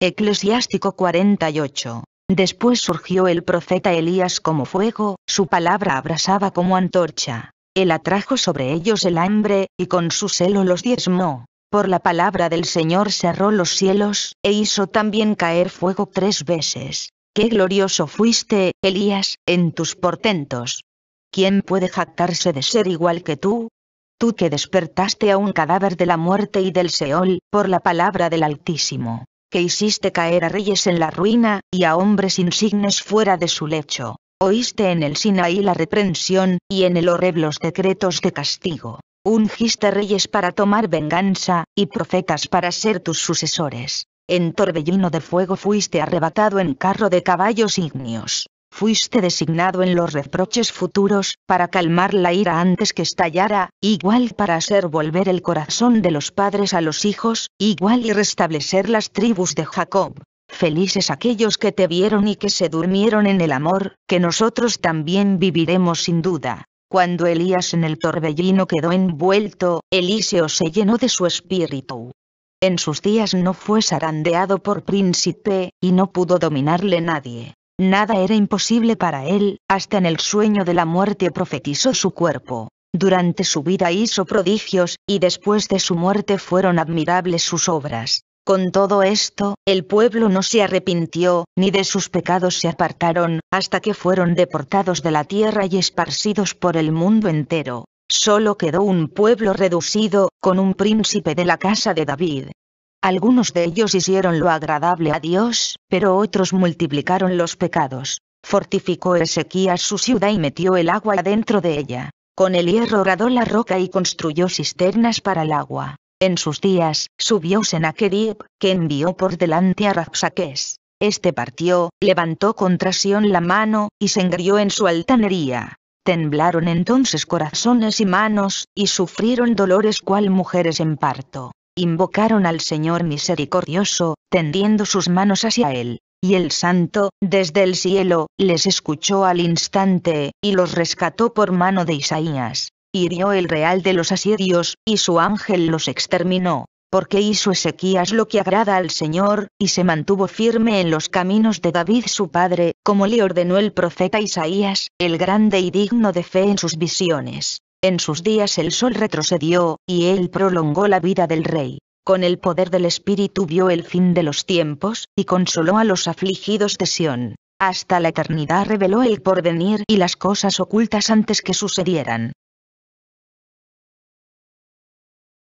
Eclesiástico 48. Después surgió el profeta Elías como fuego, su palabra abrasaba como antorcha. Él atrajo sobre ellos el hambre, y con su celo los diezmó. Por la palabra del Señor cerró los cielos, e hizo también caer fuego tres veces. Qué glorioso fuiste, Elías, en tus portentos. ¿Quién puede jactarse de ser igual que tú? Tú que despertaste a un cadáver de la muerte y del Seol, por la palabra del Altísimo que hiciste caer a reyes en la ruina, y a hombres insignes fuera de su lecho. Oíste en el Sinaí la reprensión, y en el Oreb los decretos de castigo. Ungiste reyes para tomar venganza, y profetas para ser tus sucesores. En torbellino de fuego fuiste arrebatado en carro de caballos ignios fuiste designado en los reproches futuros, para calmar la ira antes que estallara, igual para hacer volver el corazón de los padres a los hijos, igual y restablecer las tribus de Jacob. Felices aquellos que te vieron y que se durmieron en el amor, que nosotros también viviremos sin duda. Cuando Elías en el torbellino quedó envuelto, Eliseo se llenó de su espíritu. En sus días no fue sarandeado por príncipe, y no pudo dominarle nadie. Nada era imposible para él, hasta en el sueño de la muerte profetizó su cuerpo. Durante su vida hizo prodigios, y después de su muerte fueron admirables sus obras. Con todo esto, el pueblo no se arrepintió, ni de sus pecados se apartaron, hasta que fueron deportados de la tierra y esparcidos por el mundo entero. Solo quedó un pueblo reducido, con un príncipe de la casa de David. Algunos de ellos hicieron lo agradable a Dios, pero otros multiplicaron los pecados. Fortificó Ezequías su ciudad y metió el agua adentro de ella. Con el hierro horadó la roca y construyó cisternas para el agua. En sus días, subió Senaquerib, que envió por delante a Rapsaques. Este partió, levantó contra Sión la mano, y se engrió en su altanería. Temblaron entonces corazones y manos, y sufrieron dolores cual mujeres en parto invocaron al Señor misericordioso, tendiendo sus manos hacia él. Y el santo, desde el cielo, les escuchó al instante, y los rescató por mano de Isaías. Hirió el real de los asirios, y su ángel los exterminó. Porque hizo Ezequías lo que agrada al Señor, y se mantuvo firme en los caminos de David su padre, como le ordenó el profeta Isaías, el grande y digno de fe en sus visiones. En sus días el sol retrocedió, y él prolongó la vida del rey. Con el poder del Espíritu vio el fin de los tiempos, y consoló a los afligidos de Sión. Hasta la eternidad reveló el porvenir y las cosas ocultas antes que sucedieran.